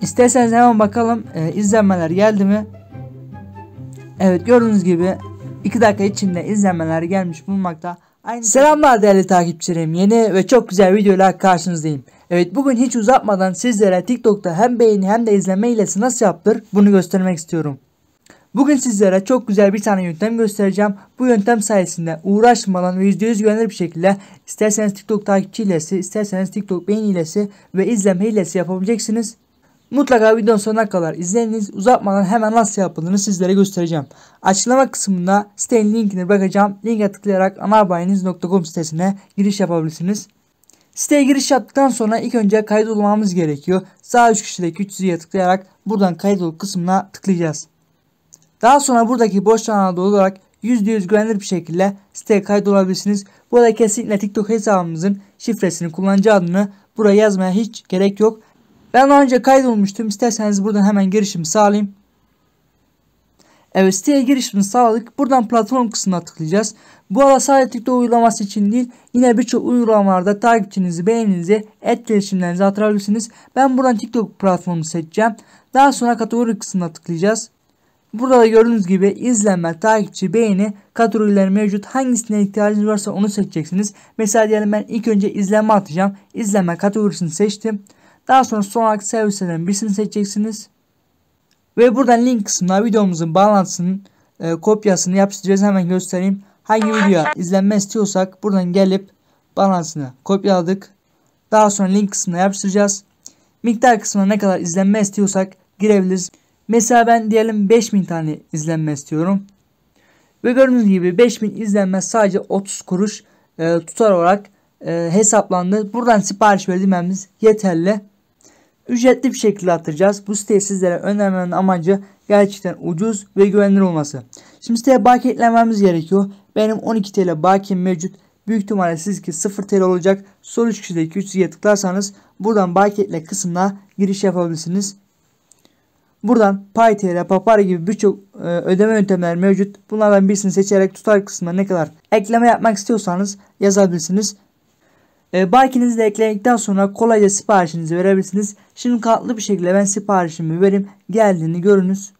İsterseniz hemen bakalım e, izlenmeler geldi mi? Evet gördüğünüz gibi 2 dakika içinde izlenmeler gelmiş bulunmakta. Aynı şey- Selamlar değerli takipçilerim. Yeni ve çok güzel videolar karşınızdayım. Evet bugün hiç uzatmadan sizlere TikTok'ta hem beğeni hem de izleme hilesi nasıl yaptır bunu göstermek istiyorum. Bugün sizlere çok güzel bir tane yöntem göstereceğim. Bu yöntem sayesinde uğraşmadan ve %100 güvenilir bir şekilde isterseniz TikTok takipçi hilesi, isterseniz TikTok beğeni hilesi ve izleme hilesi yapabileceksiniz. Mutlaka videonun sonuna kadar izleyiniz. Uzatmadan hemen nasıl yapıldığını sizlere göstereceğim. Açıklama kısmında sitenin linkini bırakacağım. Linke tıklayarak anabayiniz.com sitesine giriş yapabilirsiniz. Siteye giriş yaptıktan sonra ilk önce kayıt olmamız gerekiyor. Sağ üst köşedeki 300'ye tıklayarak buradan kayıt ol kısmına tıklayacağız. Daha sonra buradaki boş alana doğru olarak %100 güvenilir bir şekilde siteye kayıt olabilirsiniz. Bu arada kesinlikle TikTok hesabımızın şifresini kullanıcı adını buraya yazmaya hiç gerek yok. Ben daha önce kaydolmuştum. İsterseniz buradan hemen girişimi sağlayayım. Evet siteye girişimi sağladık. Buradan platform kısmına tıklayacağız. Bu arada sadece uygulaması için değil yine birçok uygulamalarda takipçinizi, beğeninizi, etkileşimlerinizi gelişimlerinizi hatırlayabilirsiniz. Ben buradan TikTok platformu seçeceğim. Daha sonra kategori kısmına tıklayacağız. Burada da gördüğünüz gibi izlenme, takipçi, beğeni kategoriler mevcut. Hangisine ihtiyacınız varsa onu seçeceksiniz. Mesela diyelim ben ilk önce izlenme atacağım. İzlenme kategorisini seçtim. Daha sonra son olarak servislerinden birisini seçeceksiniz. Ve buradan link kısmına videomuzun bağlantısının e, kopyasını yapıştıracağız. Hemen göstereyim. Hangi video izlenme istiyorsak buradan gelip bağlantısını kopyaladık. Daha sonra link kısmına yapıştıracağız. Miktar kısmına ne kadar izlenme istiyorsak girebiliriz. Mesela ben diyelim 5000 tane izlenme istiyorum. Ve gördüğünüz gibi 5000 izlenme sadece 30 kuruş e, tutar olarak e, hesaplandı. Buradan sipariş verdiğimiz yeterli ücretli bir şekilde attıracağız. Bu siteye sizlere önermenin amacı gerçekten ucuz ve güvenilir olması. Şimdi siteye bakiye gerekiyor. Benim 12 TL bakiyem mevcut. Büyük ihtimalle sizinki 0 TL olacak. Soru çıkışındaki 300'ye tıklarsanız buradan bakiye kısmına giriş yapabilirsiniz. Buradan PyTR, Papara gibi birçok e, ödeme yöntemleri mevcut. Bunlardan birisini seçerek tutar kısmına ne kadar ekleme yapmak istiyorsanız yazabilirsiniz. E, ee, Bakinizi de ekledikten sonra kolayca siparişinizi verebilirsiniz. Şimdi katlı bir şekilde ben siparişimi vereyim. Geldiğini görünüz.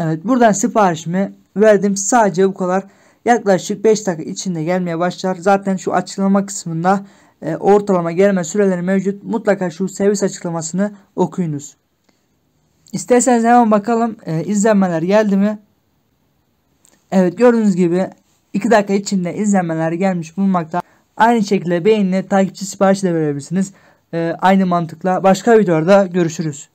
Evet buradan siparişimi verdim. Sadece bu kadar. Yaklaşık 5 dakika içinde gelmeye başlar. Zaten şu açıklama kısmında e, ortalama gelme süreleri mevcut. Mutlaka şu servis açıklamasını okuyunuz. İsterseniz hemen bakalım e, izlenmeler geldi mi? Evet gördüğünüz gibi 2 dakika içinde izlenmeler gelmiş bulunmakta. Aynı şekilde beğenine takipçi siparişi de verebilirsiniz. Ee, aynı mantıkla başka videolarda görüşürüz.